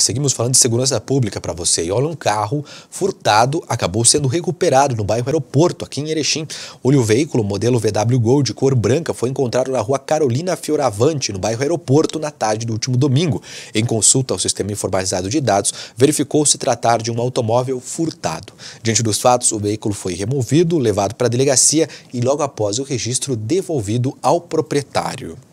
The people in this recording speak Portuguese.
Seguimos falando de segurança pública para você. E olha, um carro furtado acabou sendo recuperado no bairro Aeroporto, aqui em Erechim. Olha, o veículo modelo VW Gol de cor branca foi encontrado na rua Carolina Fioravante, no bairro Aeroporto, na tarde do último domingo. Em consulta ao sistema informatizado de dados, verificou se tratar de um automóvel furtado. Diante dos fatos, o veículo foi removido, levado para a delegacia e, logo após o registro, devolvido ao proprietário.